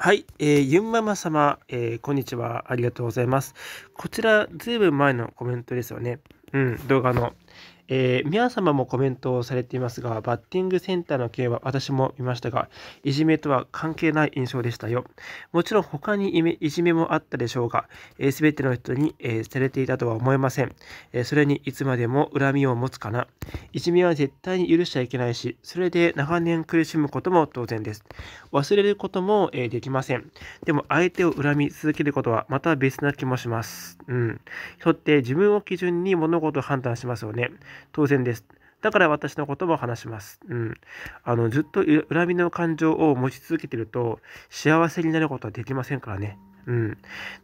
はい、えー、ゆんママ様、えー、こんにちは、ありがとうございます。こちら、ずいぶん前のコメントですよね。うん、動画のえー、皆様もコメントをされていますが、バッティングセンターの件は私も見ましたが、いじめとは関係ない印象でしたよ。もちろん他にいじめもあったでしょうが、す、えー、べ、ての人に、えー、されていたとは思えません、えー、それにいつまでも恨みを持つかな。いじめは絶対に許しちゃいけないし、それで長年苦しむことも当然です。忘れることも、えー、できません。でも相手を恨み続けることはまた別な気もします。うん。人って自分を基準に物事を判断しますよね。当然です。だから私のことも話します。うん。あの、ずっと恨みの感情を持ち続けてると、幸せになることはできませんからね。うん。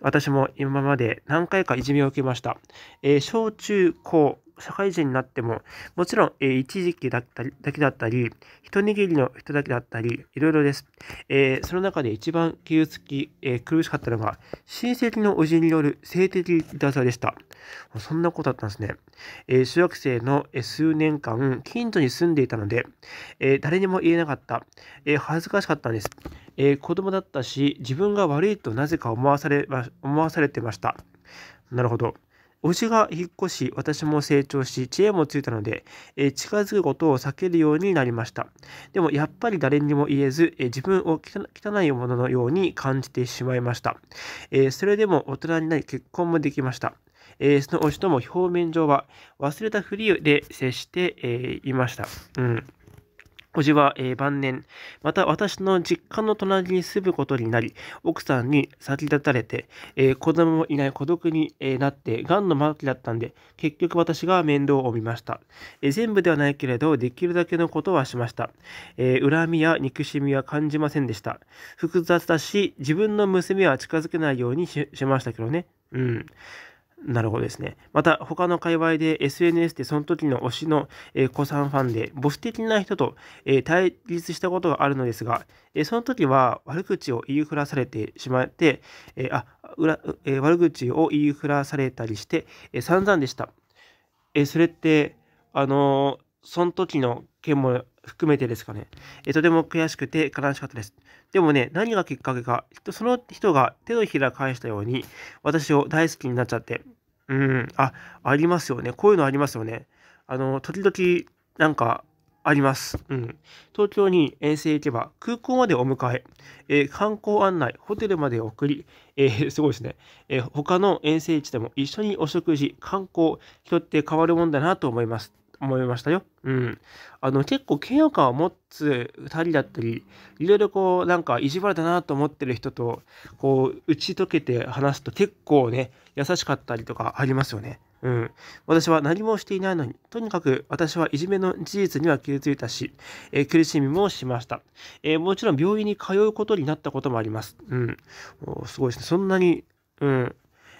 私も今まで何回かいじめを受けました。えー、小中高社会人になっても、もちろん、えー、一時期だっただけだったり、一握りの人だけだったり、いろいろです。えー、その中で一番傷つき、えー、苦しかったのが、親戚のおじによる性的ダサでした。そんなことだったんですね。え中学生の数年間、近所に住んでいたので、え誰にも言えなかった、え恥ずかしかったんです。え子供だったし、自分が悪いとなぜか思わされ思わされてました。なるほど。推しが引っ越し、私も成長し、知恵もついたので、え近づくことを避けるようになりました。でもやっぱり誰にも言えず、え自分を汚いもののように感じてしまいました。えそれでも大人になり結婚もできました。えその推しとも表面上は忘れたふりで接して、えいました。うん叔父は、えー、晩年、また私の実家の隣に住むことになり、奥さんに先立たれて、えー、子供もいない孤独に、えー、なって、癌の末期だったんで、結局私が面倒を見ました、え全部ではないけれど、できるだけのことはしました、え恨みや憎しみは感じませんでした。複雑だし、自分の娘は近づけないようにしましたけどね。うん。なるほどですね。また、他の界隈で SNS でその時の推しの、え子さんファンで、母子的な人と、え対立したことがあるのですが、えその時は悪口を言いふらされてしまって、えあ裏え悪口を言いふらされたりして、え散々でした。えそれって、あのその時の件も含めてですかね、えとても悔しくて悲しかったです。でもね、何がきっかけか、その人が手のひら返したように、私を大好きになっちゃって、うん、あ、ありますよね。こういうのありますよね。あの、時々、なんか、あります。うん。東京に遠征行けば、空港までお迎え、えー、観光案内、ホテルまで送り、えー、すごいですね、えー、他の遠征地でも一緒にお食事、観光、人って変わるもんだなと思います。思いましたよ。うん。あの、結構嫌悪感を持つ2人だったり、いろいろこう、なんか意地悪だなと思ってる人と、こう、打ち解けて話すと結構ね、優しかったりとかありますよね。うん。私は何もしていないのに、とにかく私はいじめの事実には傷ついたし、えー、苦しみもしました、えー、もちろん病院に通うことになったこともあります。うん。すごいですね。そんなに、うん。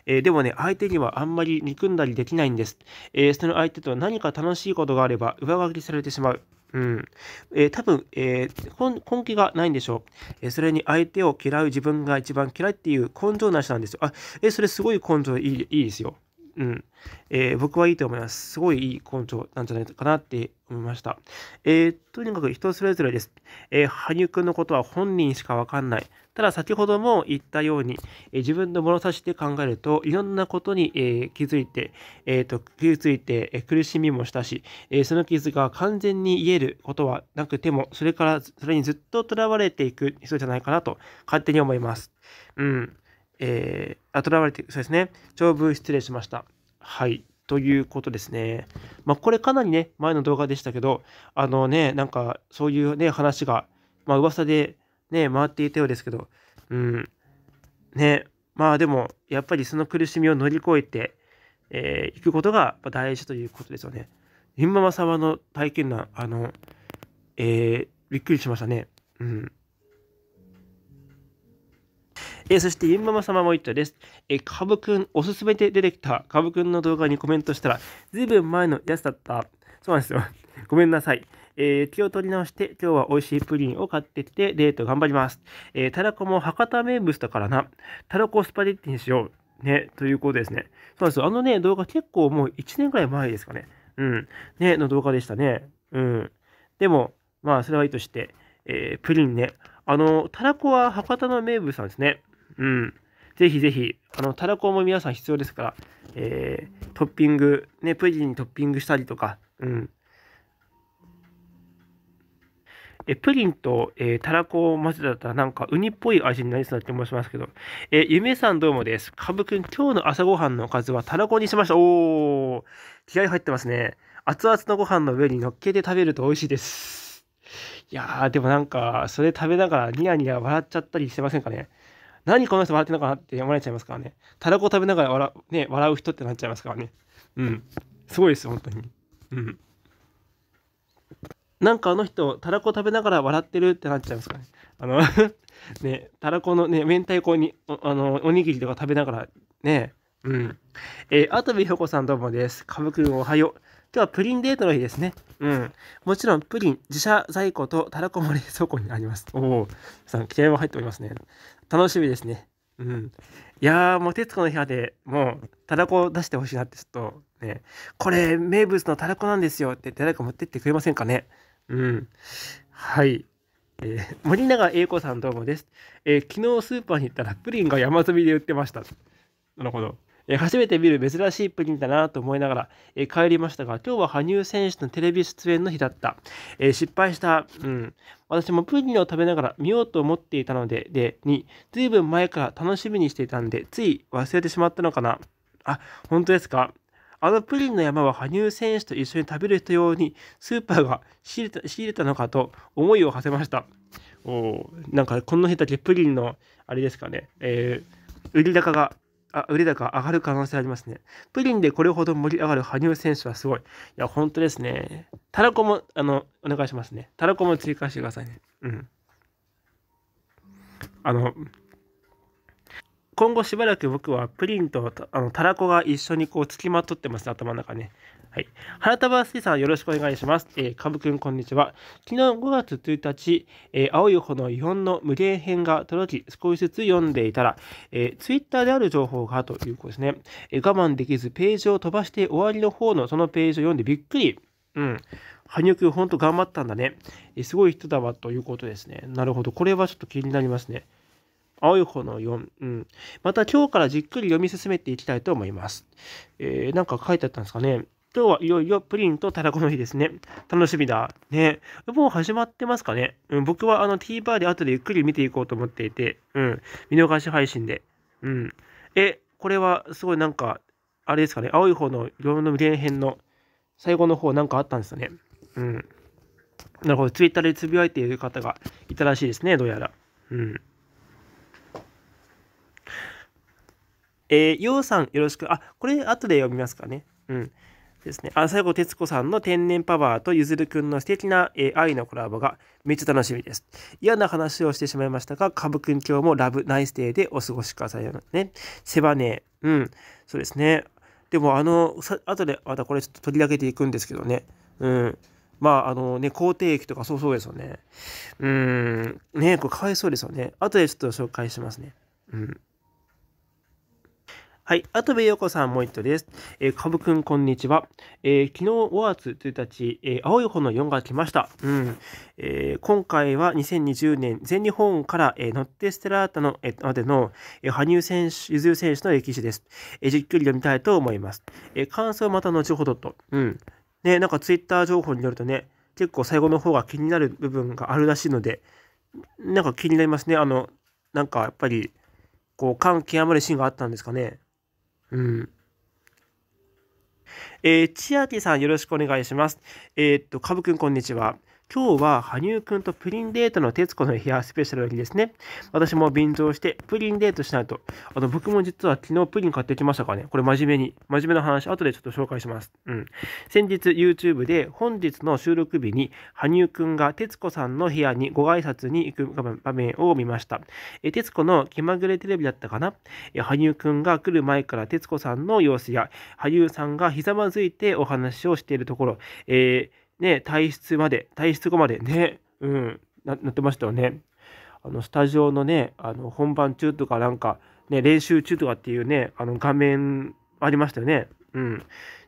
えー、でもね、相手にはあんまり憎んだりできないんです。えー、その相手と何か楽しいことがあれば上書きされてしまう。うん。えー、多分、えー、根気がないんでしょう、えー、それに相手を嫌う自分が一番嫌いっていう根性なしなんですよ。あ、えそれすごい根性いいいいですよ。うん。え僕はいいと思います。すごいいい根性なんじゃないかなって思いました。えとにかく人それぞれです。え羽生くんのことは本人しかわかんない。ただ先ほども言ったように、え自分の物差しで考えるといろんなことに、え気づいて、えーと、気づいて、え苦しみもしたし、えその傷が完全に癒えることはなくてもそれからそれにずっととらわれていく人じゃないかなと勝手に思います。うん。えー、あ、とらわれて、そうですね。長文失礼しました。はい。ということですね。まあ、これかなりね、前の動画でしたけど、あのね、なんか、そういうね、話が、まあ、噂でね、回っていたようですけど、うん、ね、まあでも、やっぱりその苦しみを乗り越えて、えー、いくことが大事ということですよね。ゆんママ様の体験談、あの、えー、びっくりしましたね。うん。えー、そして、ゆんママ様も言ったです。えー、かぶくん、おすすめで出てきたかぶくんの動画にコメントしたら、ずいぶん前のやつだった。そうなんですよ。ごめんなさい。えー、気を取り直して、今日は美味しいプリンを買ってきて、デート頑張ります。えー、たらこも博多名物だからな。たらこスパゲッティにしよう。ね、ということですね。そうです。あのね、動画結構もう1年ぐらい前ですかね。うん。ね、の動画でしたね。うん。でも、まあ、それはいいとして、えー、プリンね。あの、たらこは博多の名物なんですね。うん。ぜひぜひ、あの、たらこも皆さん必要ですから、えー、トッピング、ね、プリンにトッピングしたりとか、うん、えプリンと、えー、たらこを混ぜたらなんかウニっぽい味になりそうなて申しますけど、えー、ゆめさんどうもです。かぶくん、今日の朝ごはんのおかずはたらこにしました。おー、気合入ってますね。熱々のご飯の上に乗っけて食べると美味しいです。いやー、でもなんか、それ食べながらニヤニヤ笑っちゃったりしてませんかね。何この人笑ってんのかなって思われちゃいますからね。たらこ食べながら笑,、ね、笑う人ってなっちゃいますからね。うん。すごいです、本当に。うん。なんかあの人、たらこ食べながら笑ってるってなっちゃいますかね。あの ね、たらこのね、明太子に、あの、おにぎりとか食べながら、ね、うん。えー、あとびひょこさんどうもです。かぶくんおはよう。今日はプリンデートの日ですね。うん。もちろんプリン、自社在庫とたらこも冷蔵庫にあります。おお、さん気合も入っておりますね。楽しみですね。うん。いやー、もう徹子の部屋でもう、たらこを出してほしいなって、ちょっとね、これ、名物のたらこなんですよって誰か持ってってくれませんかね。うん。はい。えー、森永英子さんどうもです。えー、昨日スーパーに行ったらプリンが山積みで売ってました。なるほど。えー、初めて見る珍しいプリンだなと思いながら、えー、帰りましたが、今日は羽生選手のテレビ出演の日だった。えー、失敗した。うん。私もプリンを食べながら見ようと思っていたので、で、に、ずいぶん前から楽しみにしていたんで、つい忘れてしまったのかな。あ、本当ですかあのプリンの山は羽生選手と一緒に食べる人用にスーパーが仕入れた仕入れたのかと思いを馳せました。おなんかこの日だけプリンのあれですかね、えー、売り高があ売高上がる可能性ありますね。プリンでこれほど盛り上がる羽生選手はすごい。いや、本当ですね。たらこも、あの、お願いしますね。たらこも追加してくださいね。うん。あの、今後しばらく僕はプリンとあのたらこが一緒にこうつきまとってます、ね、頭の中ね。はい。原束水ん、よろしくお願いします。えー、かぶくんこんにちは。昨日5月1日、えー、青い方の日本の無限編が届き、少しずつ読んでいたら、えー、ツイッターである情報がということですね、えー、我慢できずページを飛ばして終わりの方のそのページを読んでびっくり。うん。羽生くんほんと頑張ったんだね。えすごい人だわということですね。なるほど。これはちょっと気になりますね。青い方の4、うん。また今日からじっくり読み進めていきたいと思います。えー、なんか書いてあったんですかね。今日はいよいよプリンとタラコの日ですね。楽しみだ。ね。もう始まってますかね。うん、僕はあの TVer で後でゆっくり見ていこうと思っていて、うん。見逃し配信で。うん。え、これはすごいなんか、あれですかね。青い方の4の無限編の最後の方なんかあったんですよね。うん。なるほど。Twitter でつぶやいている方がいたらしいですね、どうやら。うん。えー、ようさんよろしく。あ、これ後で読みますかね。うん。ですね。あ、最後、徹子さんの天然パワーとゆずるくんの素敵な、えー、愛のコラボがめっちゃ楽しみです。嫌な話をしてしまいましたが、歌舞くん今日もラブナイスデーでお過ごしくださいよね。背骨、うん。そうですね。でも、あの、あとでまたこれちょっと取り上げていくんですけどね。うん。まあ、あのね、肯定液とかそうそうですよね。うん。ね、これかわいそうですよね。後でちょっと紹介しますね。うん。はい。あとべよこさん、もう一度です。えー、かぶくん、こんにちは。えー、昨日5月1日、えー、青い方の4が来ました。うん。えー、今回は2020年、全日本から、えー、ノッテステラータの、えー、までの、えー、羽生選手、ゆず選手の歴史です。えー、じっくり読みたいと思います。えー、感想はまた後ほどと。うん。ね、なんかツイッター情報によるとね、結構最後の方が気になる部分があるらしいので、なんか気になりますね。あの、なんかやっぱり、こう、感極まるシーンがあったんですかね。嗯。えー、千秋さんよろしくお願いします。えー、っと、かぶくんこんにちは。今日は羽生くんとプリンデートの徹子の部屋スペシャルの日ですね。私も便乗してプリンデートしないと。あと僕も実は昨日プリン買ってきましたからね。これ真面目に。真面目な話、後でちょっと紹介します。うん。先日 YouTube で本日の収録日に羽生くんが徹子さんの部屋にご挨拶に行く場面を見ました。え徹子の気まぐれテレビだったかなえ羽生くんが来る前から徹子さんの様子や、羽生さんがひざまないてお話をしているところ、えー、ね、退出まで、退出後までね、うん、なってましたよね。あのスタジオのね、あの本番中とかなんか、ね、練習中とかっていうね、あの画面ありましたよね。うん。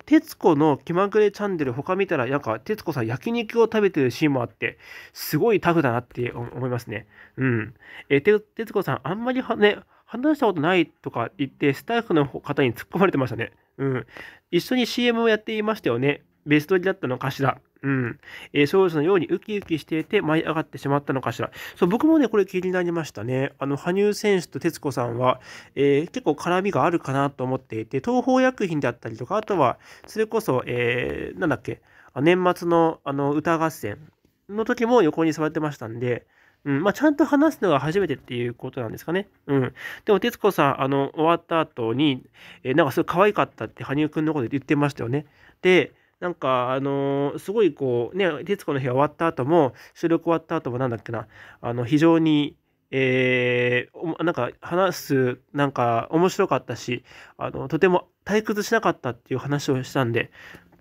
徹子の気まぐれチャンネル、他見たら、なんか、徹子さん焼肉を食べてるシーンもあって、すごいタフだなって思いますね。うん。え、徹子さん、あんまりね、話したことないとか言って、スタッフの方に突っ込まれてましたね。うん。一緒に CM をやっていましたよね。ベストリだったのかしら。うん。えー、少女のようにウキウキしていて舞い上がってしまったのかしら。そう、僕もね、これ気になりましたね。あの、羽生選手と徹子さんは、えー、結構絡みがあるかなと思っていて、東方薬品であったりとか、あとは、それこそ、えー、なんだっけ、年末のあの歌合戦の時も横に座ってましたんで、うんまあ、ちゃんと話すのが初めてっていうことなんですかね。うん、でも、徹子さん、あの終わった後に、えー、なんかすごい可愛かったって羽生くんのことで言ってましたよね。で、なんか、あのー、すごいこう、ね、徹子の日が終わった後も、収録終わった後も、なんだっけな、あの非常に、えー、なんか話す、なんか面白かったし、あのとても退屈しなかったっていう話をしたんで、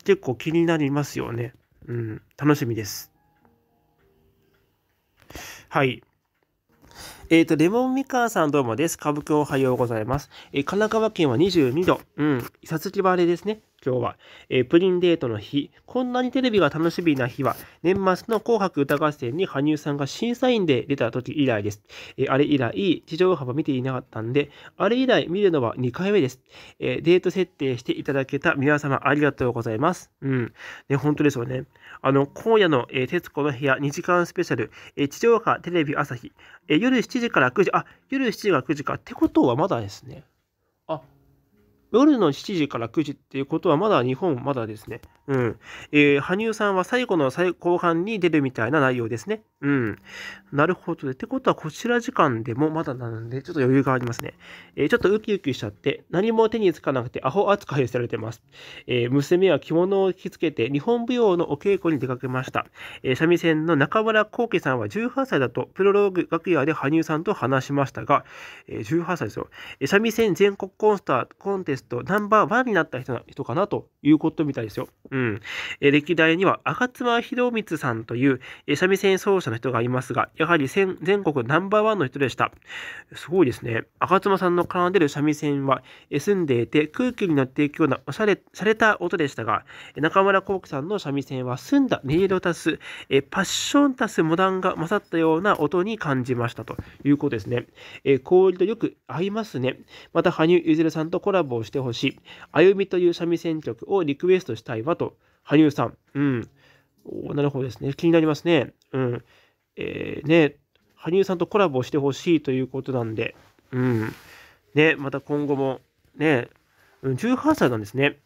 結構気になりますよね。うん、楽しみです。はい。えっ、ー、と、レモンみかんさんどうもです。歌舞伎おはようございます。えー、神奈川県は22度。うん。さつき晴れですね。今日は、えー、プリンデートの日、こんなにテレビが楽しみな日は、年末の紅白歌合戦に羽生さんが審査員で出た時以来です。えー、あれ以来、地上波は見ていなかったんで、あれ以来見るのは2回目です。えー、デート設定していただけた皆様ありがとうございます。うん。ね、本当ですよね。あの、今夜の、え徹子の部屋2時間スペシャル、え地上波テレビ朝日、え夜7時から9時、あ、夜7時から9時か。ってことはまだですね。夜の7時から9時っていうことは、まだ日本、まだですね。うん。えー、羽生さんは最後の最後半に出るみたいな内容ですね。うん。なるほどで。ってことは、こちら時間でもまだなので、ちょっと余裕がありますね。えー、ちょっとウキウキしちゃって、何も手につかなくてアホ扱いされてます。えー、娘は着物を着付けて、日本舞踊のお稽古に出かけました。えー、三味線の中村光喜さんは18歳だと、プロローグ楽屋で羽生さんと話しましたが、えー、18歳ですよ。えー、三味線全国コンスタコンテストナンバーワンになった人人かなということみたいですよ。うん。えー、歴代には、赤妻博光さんという、えー、三味線奏者した人がいますが、やはり全国ナンバーワンの人でした。すごいですね。赤妻さんの奏でる三味線は、住んでいて空気に乗っていくようなおしゃれ、された音でしたが、中村幸喜さんの三味線は澄んだ音色足す、えパッション足すモダンが勝ったような音に感じましたということですね。え氷とよく合いますね。また、羽生結弦さんとコラボをしてほしい。歩みという三味線曲をリクエストしたいわと。羽生さん。うん。なるほどですね。気になりますね。うん。えー、ね、羽生さんとコラボしてほしいということなんで、うん。ね、また今後も、ね、18歳なんですね。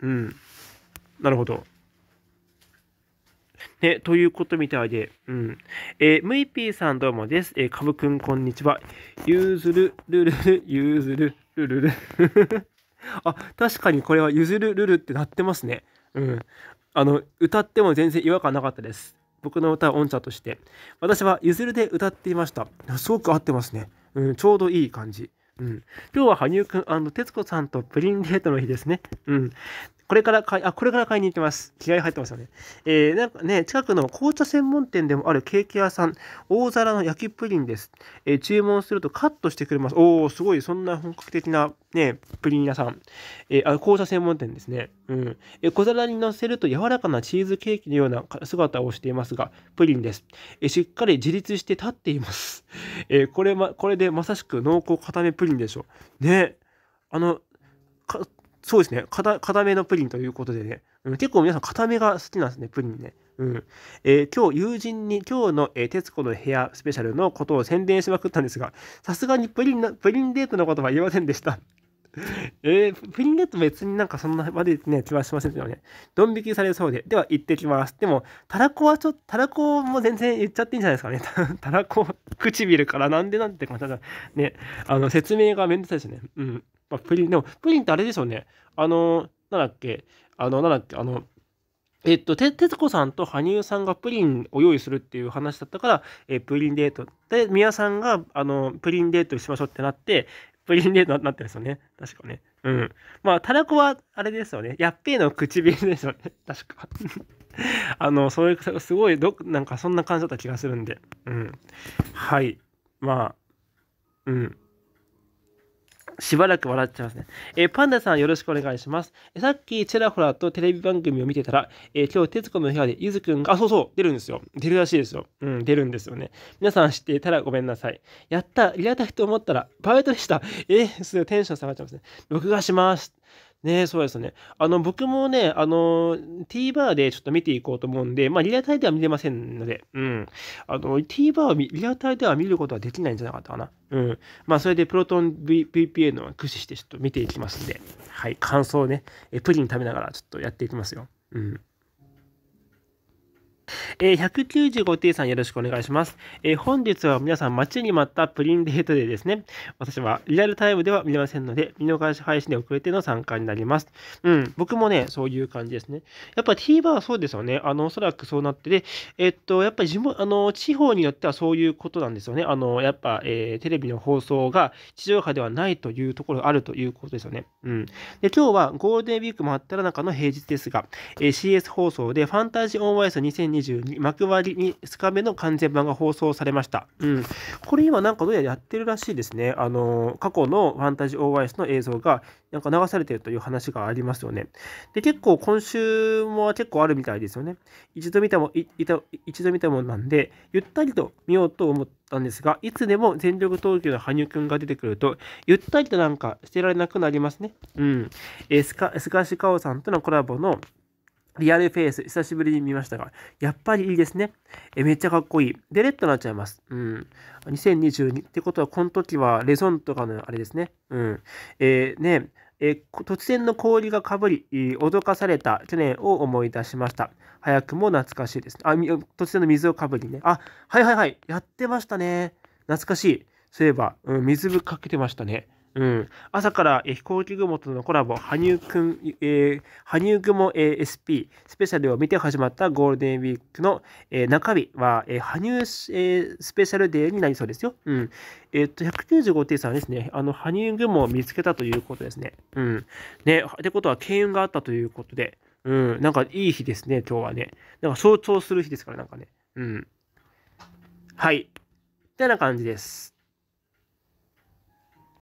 うん。なるほど。ね、ということみたいで、うん。えー、むいぴーさんどうもです。えー、かぶくんこんにちは。ゆうずる、るるる、ゆうずる、るるる。あ、確かにこれはゆずるるるってなってますね。うん。あの歌っても全然違和感なかったです僕の歌は音茶として私はゆずるで歌っていましたすごく合ってますね、うん、ちょうどいい感じうん、今日は羽生くん徹子さんとプリンデートの日ですね。うん、これから買い、あ、これから買いに行ってます。気合入ってますよね。えー、なんかね、近くの紅茶専門店でもあるケーキ屋さん、大皿の焼きプリンです。えー、注文するとカットしてくれます。おー、すごい、そんな本格的なね、プリン屋さん。えー、あ紅茶専門店ですね。うん。えー、小皿に乗せると柔らかなチーズケーキのような姿をしていますが、プリンです。えー、しっかり自立して立っています。えー、これま、これでまさしく濃厚固めプリンでしょう。ね。あの、そうですね固、めのプリンということでね、うん、結構皆さん固めが好きなんですね、プリンね。うんえー、今日友人に今日の、えー、徹子の部屋スペシャルのことを宣伝しまくったんですが、さすがにプリンプリンデートのことは言いませんでした。えー、プリンデート別になんかそんなまでね、気はしませんけどね。ドン引きされそうで。では行ってきます。でも、たらこはちょっと、たらこも全然言っちゃっていいんじゃないですかね。たらこ、唇からなんでなんてだね、あの、説明がめんどくさいですね。うん。まあ、プリン、でも、プリンってあれですよね。あの、なんだっけ、あの、なんだっけ、あの、えっと、て、徹子さんと羽生さんがプリンを用意するっていう話だったから、えー、プリンデート。で、宮さんが、あの、プリンデートしましょうってなって、プリンデートになってるんですよね。確かね。うん。まあ、たらこは、あれですよね。やっぺーの唇ですよね。確か。あの、そういう、すごい、ど、なんかそんな感じだった気がするんで。うん。はい。まあ、うん。しばらく笑っちゃいますね。えー、パンダさんよろしくお願いします。えー、さっきちらほらとテレビ番組を見てたら、えー、今日、徹子の部屋でゆずくんが、あ、そうそう、出るんですよ。出るらしいですよ。うん、出るんですよね。皆さん知っていたらごめんなさい。やった、リアタいと思ったら、パーフトでした。えー、すごいテンション下がっちゃいますね。録画します。ねそうですね。あの、僕もね、あの、TVer でちょっと見ていこうと思うんで、まあ、リアタイでは見れませんので、うん。あの、TVer はリアタイでは見ることはできないんじゃなかったかな。うん。まあ、それでプロトン VPN を駆使してちょっと見ていきますんで、はい、感想をね、プリン食べながらちょっとやっていきますよ。うん。えー、195 t さんよろしくお願いします。えー、本日は皆さん待ちに待ったプリンデートでですね。私はリアルタイムでは見れませんので、見逃し配信で遅れての参加になります。うん、僕もね、そういう感じですね。やっぱ TVer はそうですよね。あの、おそらくそうなってて、えっと、やっぱり地あの地方によってはそういうことなんですよね。あの、やっぱ、えー、テレビの放送が地上波ではないというところがあるということですよね。うん。で、今日はゴールデンウィーク真っ只中の平日ですが、えー、CS 放送でファンタジーオンワイス2020 22幕張に2日目の完全版が放送されました。うん。これ今なんかどうやらやってるらしいですね。あの、過去のファンタジー OIS の映像がなんか流されてるという話がありますよね。で、結構今週も結構あるみたいですよね。一度見ても、一度見たもんなんで、ゆったりと見ようと思ったんですが、いつでも全力投球の羽生くんが出てくると、ゆったりとなんかしてられなくなりますね。うん。えー、スカ、スカシカオさんとのコラボのリアルフェイス、久しぶりに見ましたが、やっぱりいいですね。えめっちゃかっこいい。で、レッドになっちゃいます。うん。2022ってことは、この時はレゾンとかのあれですね。うん。えー、ね、えー、突然の氷がかぶり、脅かされた去年を思い出しました。早くも懐かしいです、あ、突然の水をかぶりね。あ、はいはいはい。やってましたね。懐かしい。そういえば、うん、水ぶっかけてましたね。うん、朝から、飛行機雲とのコラボ、羽生くん、えー、羽生雲 ASP スペシャルを見て始まったゴールデンウィークの、えー、中日は、えー、羽生、えスペシャルデーになりそうですよ。うん。えっと、195点さんですね、あの、羽生雲を見つけたということですね。うん。ね、ってことは、慶運があったということで、うん、なんかいい日ですね、今日はね。なんか象徴する日ですから、なんかね。うん。はい。ってな感じです。